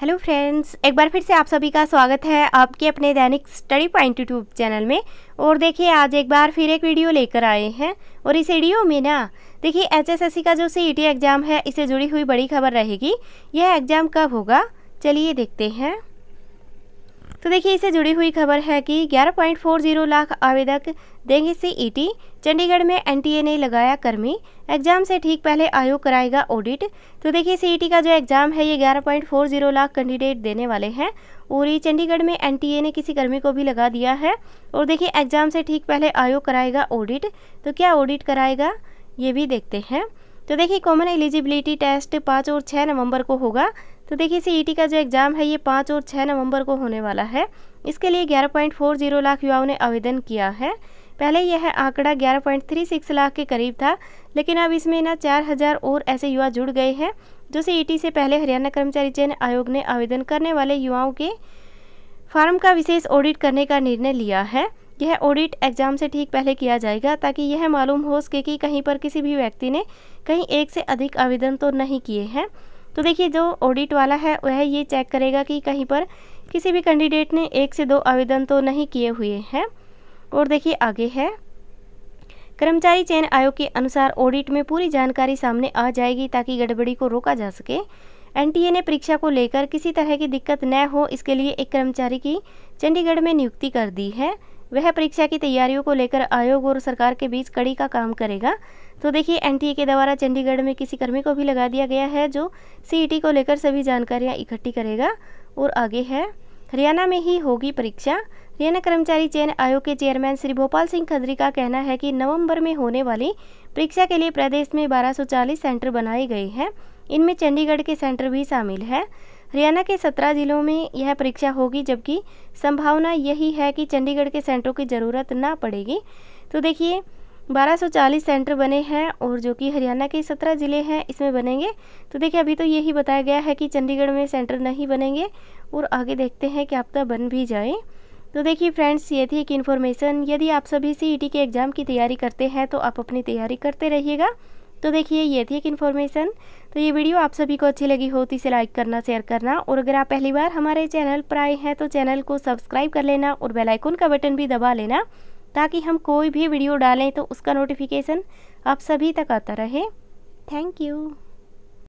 hello friends एक बार फिर से आप सभी का स्वागत है आपके अपने दैनिक स्टडी पॉइंट यूट्यूब चैनल में और देखिए आज एक बार फिर एक वीडियो लेकर आए हैं और इस वीडियो में ना देखिए एचएसएससी का जो सीईटी एग्ज़ाम e है इससे जुड़ी हुई बड़ी खबर रहेगी यह एग्ज़ाम कब होगा चलिए देखते हैं तो देखिए इससे जुड़ी हुई खबर है कि 11.40 लाख आवेदक देंगे सीईटी e चंडीगढ़ में एनटीए ने लगाया कर्मी एग्जाम से ठीक पहले आयोग कराएगा ऑडिट तो देखिए सीईटी e का जो एग्ज़ाम है ये 11.40 लाख कैंडिडेट देने वाले हैं और ये चंडीगढ़ में एनटीए ने किसी कर्मी को भी लगा दिया है और देखिए एग्ज़ाम से ठीक पहले आयोग कराएगा ऑडिट तो क्या ऑडिट कराएगा ये भी देखते हैं तो देखिए कॉमन एलिजिबिलिटी टेस्ट पाँच और छः नवंबर को होगा तो देखिए सी e का जो एग्ज़ाम है ये पाँच और छः नवंबर को होने वाला है इसके लिए 11.40 लाख युवाओं ने आवेदन किया है पहले यह आंकड़ा 11.36 लाख के करीब था लेकिन अब इसमें ना 4000 और ऐसे युवा जुड़ गए हैं जो सी e से पहले हरियाणा कर्मचारी चयन आयोग ने आवेदन करने वाले युवाओं के फार्म का विशेष ऑडिट करने का निर्णय लिया है यह ऑडिट एग्जाम से ठीक पहले किया जाएगा ताकि यह मालूम हो सके कि कहीं पर किसी भी व्यक्ति ने कहीं एक से अधिक आवेदन तो नहीं किए हैं तो देखिए जो ऑडिट वाला है वह ये चेक करेगा कि कहीं पर किसी भी कैंडिडेट ने एक से दो आवेदन तो नहीं किए हुए हैं और देखिए आगे है कर्मचारी चयन आयोग के अनुसार ऑडिट में पूरी जानकारी सामने आ जाएगी ताकि गड़बड़ी को रोका जा सके एनटीए ने परीक्षा को लेकर किसी तरह की दिक्कत न हो इसके लिए एक कर्मचारी की चंडीगढ़ में नियुक्ति कर दी है वह परीक्षा की तैयारियों को लेकर आयोग और सरकार के बीच कड़ी का काम करेगा तो देखिए एनटीए के द्वारा चंडीगढ़ में किसी कर्मी को भी लगा दिया गया है जो सीईटी को लेकर सभी जानकारियां इकट्ठी करेगा और आगे है हरियाणा में ही होगी परीक्षा हरियाणा कर्मचारी चयन आयोग के चेयरमैन श्री भोपाल सिंह खदरी का कहना है कि नवंबर में होने वाली परीक्षा के लिए प्रदेश में 1240 सेंटर बनाए गए हैं इनमें चंडीगढ़ के सेंटर भी शामिल है हरियाणा के सत्रह जिलों में यह परीक्षा होगी जबकि संभावना यही है कि चंडीगढ़ के सेंटरों की ज़रूरत ना पड़ेगी तो देखिए 1240 सेंटर बने हैं और जो कि हरियाणा के सत्रह ज़िले हैं इसमें बनेंगे तो देखिए अभी तो यही बताया गया है कि चंडीगढ़ में सेंटर नहीं बनेंगे और आगे देखते हैं कि आप तो बन भी जाए तो देखिए फ्रेंड्स ये थी एक इन्फॉर्मेशन यदि आप सभी सी के एग्ज़ाम की तैयारी करते हैं तो आप अपनी तैयारी करते रहिएगा तो देखिए ये थी एक इन्फॉर्मेशन तो ये वीडियो आप सभी को अच्छी लगी हो तो इसे लाइक करना शेयर करना और अगर आप पहली बार हमारे चैनल पर आए हैं तो चैनल को सब्सक्राइब कर लेना और बेल आइकन का बटन भी दबा लेना ताकि हम कोई भी वीडियो डालें तो उसका नोटिफिकेशन आप सभी तक आता रहे थैंक यू